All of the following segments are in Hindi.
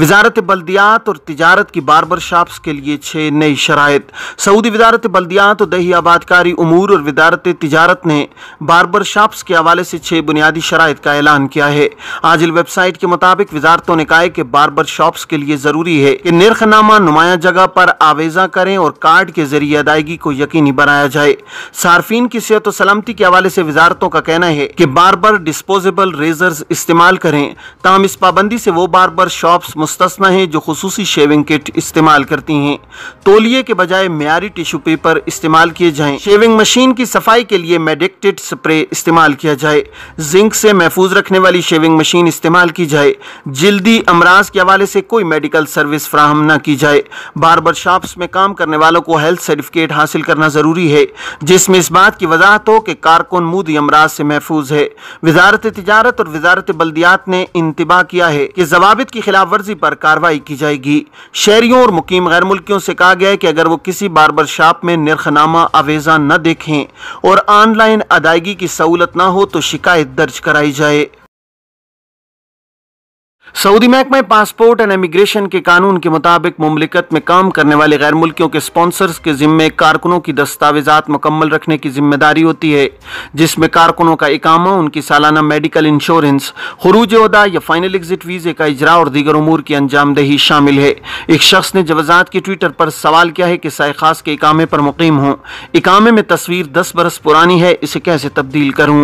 वजारत बल्दियात और तजारत की बारबर शाप्स के लिए छः नई शराय सऊदी वजारत बल्दियात और दही आबादकारी अमूर और वजारत तजारत ने बारबर शॉप्स के हवाले से छः बुनियादी शराय का ऐलान किया है आजिल वेबसाइट के मुताबिक वजारतों ने कहा कि बारबर शॉप्स के लिए ज़रूरी है कि निरखनामा नुमाया जगह पर आवेजा करें और कार्ड के जरिए अदायगी को यकीनी बनाया जाए सार्फिन की सेहत और सलामती के हवाले से वजारतों का कहना है कि बारबर डिस्पोजेबल रेजर्स इस्तेमाल करें तमाम इस पाबंदी से वो बार शॉप्स मुस्तना है जो खसूस शेविंग किट इस्तेमाल करती हैं तोलिए के बजाय मीरी टिशू पेपर इस्तेमाल किए जाएं शेविंग मशीन की सफाई के लिए मेडिक्टेड स्प्रे इस्तेमाल किया जाए जिंक से महफूज रखने वाली शेविंग मशीन इस्तेमाल की जाए जल्दी अमराज के हवाले से कोई मेडिकल सर्विस फ्राहम न की जाए बार्बर शॉप्स में काम करने वालों को हेल्थ सर्टिफिकेट हासिल करना ज़रूरी है जिसमें इस बात की वजाहत हो कि कारकुन मूदी अमराज से महफूज है वजारत तजारत और वजारत बल्दियात ने इंतबाह किया है कि जवाब की खिलाफ वर्जी पर कार्रवाई की जाएगी शहरियों और मुकीम गैर मुल्कियों से कहा गया है कि अगर वो किसी बारबर शॉप में निरखनामा आवेजा न देखें और ऑनलाइन अदायगी की सहूलत ना हो तो शिकायत दर्ज कराई जाए सऊदी महकमे पासपोर्ट एंड इमिग्रेशन के कानून के मुताबिक ममलिकत में काम करने वाले गैर मुल्कियों के स्पॉन्सर्स के जिम्मे कारकुनों की दस्तावेजात मुकम्मल रखने की जिम्मेदारी होती है जिसमें कारकुनों का इकामा उनकी सालाना मेडिकल इंश्योरेंस खरूज उदा या फाइनल एग्जिट वीज़े का इजरा और दीगर उमूर की अंजामदही शामिल है एक शख्स ने जवजात की ट्विटर पर सवाल किया है कि साय खास के इकामे पर मुकीम हों इकामे में तस्वीर दस बरस पुरानी है इसे कैसे तब्दील करूँ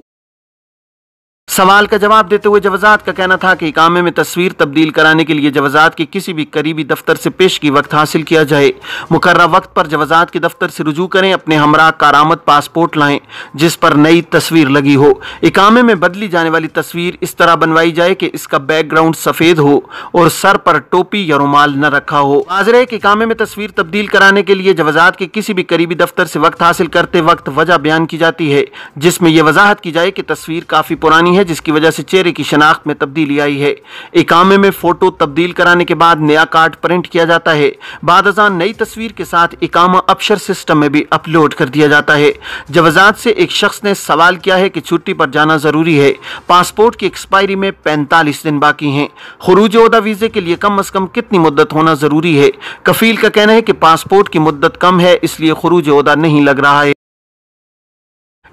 सवाल का जवाब देते हुए जवजात का कहना था कि इकामे में तस्वीर तब्दील कराने के लिए जवजात के किसी भी करीबी दफ्तर से पेशगी वक्त हासिल किया जाए मुकर्रा वक्त पर जवजात के दफ्तर से रुजू करें अपने हमरा कारामद पासपोर्ट लाएं जिस पर नई तस्वीर लगी हो इकामे में बदली जाने वाली तस्वीर इस तरह बनवाई जाए कि इसका बैकग्राउंड सफ़ेद हो और सर पर टोपी या रुमाल न रखा हो माजरे के इकामे में तस्वीर तब्दील कराने के लिए जवजात के किसी भी करीबी दफ्तर से वक्त हासिल करते वक्त वजह बयान की जाती है जिसमें यह वजाहत की जाए कि तस्वीर काफ़ी पुरानी है है जिसकी वजह से चेहरे की शनाख्त में तब्दीली आई है इकामे में फ़ोटो तब्दील कराने के बाद नया कार्ड प्रिंट किया जाता है बाद अजान नई तस्वीर के साथ इकामा अपशर सिस्टम में भी अपलोड कर दिया जाता है जवाजात से एक शख्स ने सवाल किया है कि छुट्टी पर जाना ज़रूरी है पासपोर्ट की एक्सपायरी में पैंतालीस दिन बाकी हैं खरूज उदा वीज़े के लिए कम अज़ कम कितनी मुद्दत होना ज़रूरी है कफील का कहना है कि पासपोर्ट की मुद्दत कम है इसलिए खरूज उदा नहीं लग रहा है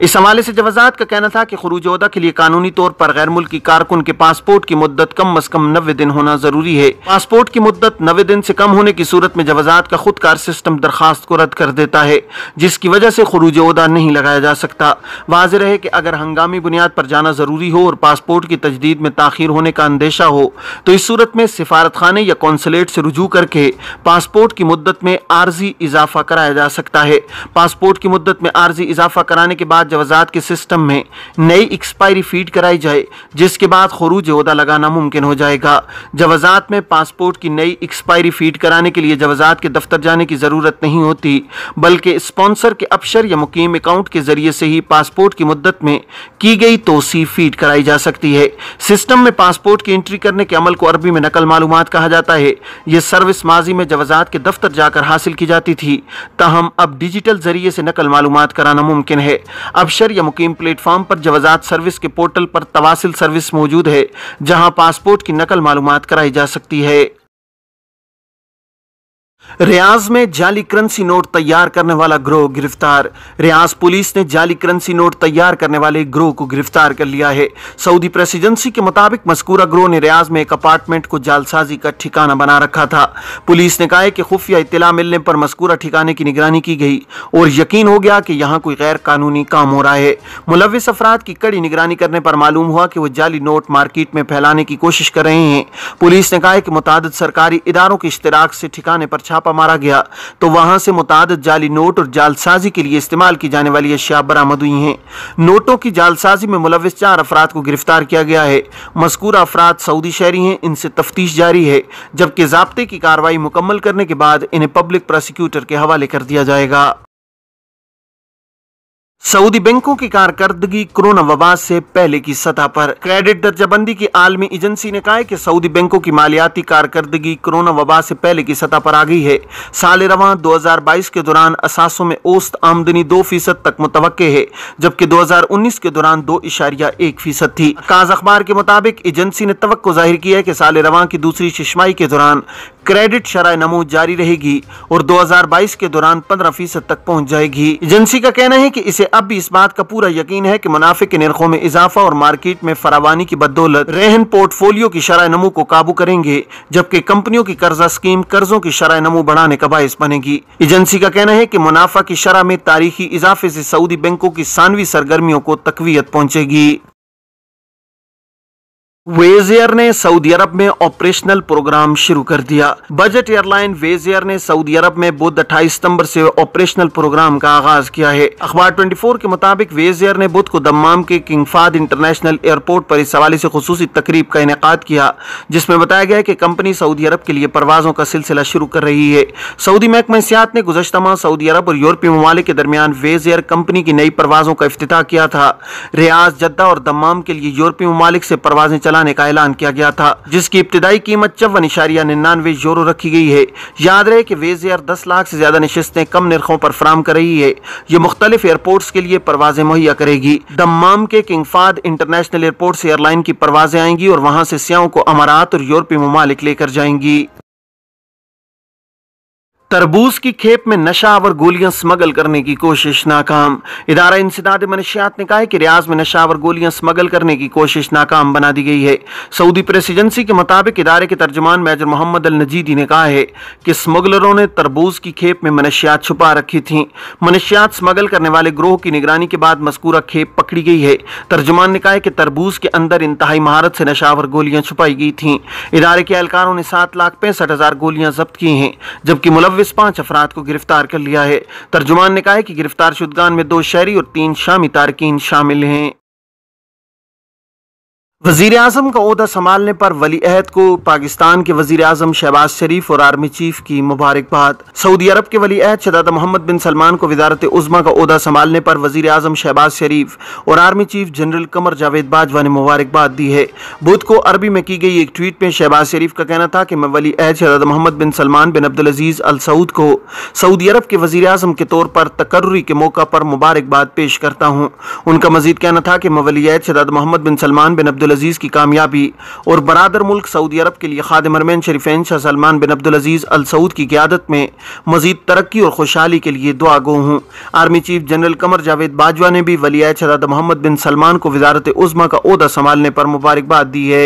इस हवाले से जवाजात का कहना था कि खरूज उदा के लिए कानूनी तौर पर गैर मुल्की कारकुन के पासपोर्ट की मुद्दत कम अज कम नबे दिन होना जरूरी है पासपोर्ट की मुद्दत नबे दिन से कम होने की सूरत में जवाजात का खुद कार सिस्टम दरखास्त को रद्द कर देता है जिसकी वजह से खरूज उदा नहीं लगाया जा सकता वाज है कि अगर हंगामी बुनियाद पर जाना जरूरी हो और पासपोर्ट की तजदीद में ताखिर होने का अंदेशा हो तो इस सूरत में सिफारत खाने या कौंसलेट से रुजू करके पासपोर्ट की मुद्दत में आर्जी इजाफा कराया जा सकता है पासपोर्ट की मुद्दत में आर्जी इजाफा कराने के बाद जवाजात के सिस्टम में नई एक्सपायरी फीड कराई जाए जिसके बाद खरूज अहदा लगाना मुमकिन हो जाएगा जवाजात में पासपोर्ट की नई एक्सपायरी फीड कराने के लिए जवाजात के दफ्तर जाने की ज़रूरत नहीं होती बल्कि स्पॉन्सर के अफसर या मुकीम अकाउंट के ज़रिए से ही पासपोर्ट की मुद्दत में की गई तोसी फीड कराई जा सकती है सिस्टम में पासपोर्ट की एंट्री करने के अमल को अरबी में नकल मालूम कहा जाता है यह सर्विस माजी में जवाजात के दफ्तर जाकर हासिल की जाती थी तहम अब डिजिटल जरिए से नकल मालूम कराना मुमकिन है अफसर या मुकीम प्लेटफॉर्म पर जवाजात सर्विस के पोर्टल पर तवासिल सर्विस मौजूद है जहां पासपोर्ट की नकल मालूम कराई जा सकती है रियाज में जाली करेंसी नोट तैयार करने वाला ग्रोह गिरफ्तार रियाज पुलिस ने जाली करेंसी नोट तैयार करने वाले ग्रोह को गिरफ्तार कर लिया है सऊदी प्रेसिडेंसी के मुताबिक मस्कूरा ग्रोह ने रियाज में एक अपार्टमेंट को जालसाजी का ठिकाना बना रखा था पुलिस ने कहा कि खुफिया इतला मिलने पर मस्कूरा ठिकाने की निगरानी की गई और यकीन हो गया कि यहाँ कोई गैर कानूनी काम हो रहा है मुलविस अफराद की कड़ी निगरानी करने पर मालूम हुआ कि वो जाली नोट मार्केट में फैलाने की कोशिश कर रहे हैं पुलिस ने कहा कि मुताद सरकारी इदारों के इश्तराक से ठिकाने पर छापा मारा गया तो वहां से मुताद जाली नोट और जालसाजी के लिए इस्तेमाल की जाने वाली अशिया बरामद हुई हैं नोटों की जालसाजी में मुलविस चार अफराद को गिरफ्तार किया गया है मस्कूर अफराद सऊदी शहरी हैं इनसे तफ्तीश जारी है जबकि जबकि जबते की कार्रवाई मुकम्मल करने के बाद इन्हें पब्लिक प्रोसिक्यूटर के हवाले कर दिया जाएगा सऊदी बैंकों की कारकर्दगी कोरोना वबा से पहले की सतह पर क्रेडिट दर्जाबंदी की आलमी एजेंसी ने कहा है कि सऊदी बैंकों की मालियाती कारकर्दगी कोरोना वबा से पहले की सतह पर आ गई है साल रवा 2022 के दौरान असासों में औस्त आमदनी दो फीसद तक मुतव है जबकि 2019 के दौरान दो इशारिया एक फीसद थी काज अखबार के मुताबिक एजेंसी ने तो जाहिर किया है कि साल रवा की दूसरी शिशमाई के दौरान क्रेडिट शराय नमो जारी रहेगी और 2022 के दौरान 15 फीसद तक पहुंच जाएगी एजेंसी का कहना है कि इसे अब भी इस बात का पूरा यकीन है कि मुनाफे के नरखों में इजाफा और मार्केट में फरावानी की बदौलत रहन पोर्टफोलियो की शराह नमू को काबू करेंगे जबकि कंपनियों की कर्जा स्कीम कर्जों की शराय नमू बढ़ाने का बायस बनेगी एजेंसी का कहना है की मुनाफा की शराह में तारीखी इजाफे ऐसी सऊदी बैंकों की सानवी सरगर्मियों को तकवीत पहुँचेगी वेज एयर ने सऊदी अरब में ऑपरेशनल प्रोग्राम शुरू कर दिया बजट एयरलाइन वेज एयर ने सऊदी अरब में बुध 28 सितंबर से ऑपरेशनल प्रोग्राम का आगाज किया है अखबार 24 के मुताबिक वेज एयर ने बुध को दम्माम के किंगफाद इंटरनेशनल एयरपोर्ट पर इस हवाले से खसूसी तकरीब का इनका किया जिसमें बताया गया कि कंपनी सऊदी अरब के लिए परवाजों का सिलसिला शुरू कर रही है सऊदी महकमे सियात ने गुजशत माह सऊदी अरब और यूरोपीय ममालिक के दरमियान वेज एयर कंपनी की नई परवाजों का अफ्ताह किया था रियाज जद्दा और दम्माम के लिए यूरोपीय ममालिक से परवाजें चलाने का ऐलान किया गया था जिसकी इब्तदाई कीमत चौवन इशारिया निन्यानवे यूरो रखी गई है याद रहे की वेज एयर दस लाख ऐसी ज्यादा नशस्तें कम निरखों पर फ्राहम कर रही है ये मुख्तलिफ एयरपोर्ट के लिए परवाजें मुहैया करेगी दमाम के किंगफाद इंटरनेशनल एयरपोर्ट ऐसी एयरलाइन की परवाजें आएंगी और वहाँ ऐसी सियाओं को अमारात और यूरोपीय ममालिक लेकर जाएंगी तरबूज की खेप में नशा और गोलियां स्मगल करने की कोशिश नाकाम इदारा इंसदाद मनशियात ने कहा है कि रियाज में नशा और गोलियां स्मगल करने की कोशिश नाकाम बना दी गई है सऊदी प्रेस एजेंसी के मुताबिक इदारे के तर्जमान मेजर मोहम्मद अल नजीदी ने कहा है कि स्मगलरों ने तरबूज की खेप में मनशियात छुपा रखी थी मनशियात स्मगल करने वाले ग्रोह की निगरानी के बाद मस्कूरा खेप पकड़ी गई है तर्जुमान ने कहा है कि तरबूज के अंदर इंतहाई महारत से नशा और गोलियां छुपाई गई थी इदारे के एहलकारों ने सात लाख पैंसठ हजार गोलियां जब्त की हैं जबकि मुलव चौबीस पाँच अफराद को गिरफ्तार कर लिया है तर्जुमान ने कहा है कि गिरफ्तार शुदगान में दो शहरी और तीन शामी तारकिन शामिल हैं वजीर अजम का अहदा संभालने पर वली अहद को पाकिस्तान के वजीर अजम शहबाज शरीफ और आर्मी चीफ की मुबारकबाद सऊदी अरब के वली अहद शदादा मोहम्मद बिन सलमान को वजारत उज़मा का अहदा संभालने पर वजी अजम शहबाज शरीफ और army chief general Qamar Javed Bajwa ने मुबारकबाद दी है बुध को अरबी में की गई एक ट्वीट में शहबाज शरीफ का कहना था कि मैं वली अहद शदादा मोहम्मद बिन सलमान बिन अब्दुल अजीज़ अल सऊद को सऊदी अरब के वजी अजम के तौर पर तकर्री के मौका पर मुबारकबाद पेश करता हूँ उनका मजीद कहना था कि मैं वली अहद शदादा मोहम्मद बिन सलमान बिन अब्दुल अब्दुलज़ीज़ की कामयाबी और बरदर मुल्क सऊदी अरब के लिए खादमरमैन शरीफेन शाह सलमान बिन अब्दुलज़ीज़ सऊद की क्यादत में मजीद तरक्की और खुशहाली के लिए दुआ गो हूँ army chief general Qamar Javed Bajwa ने भी वलिया शराद मोहम्मद बिन सलमान को वजारत उज़मा का अहदा संभालने पर मुबारकबाद दी है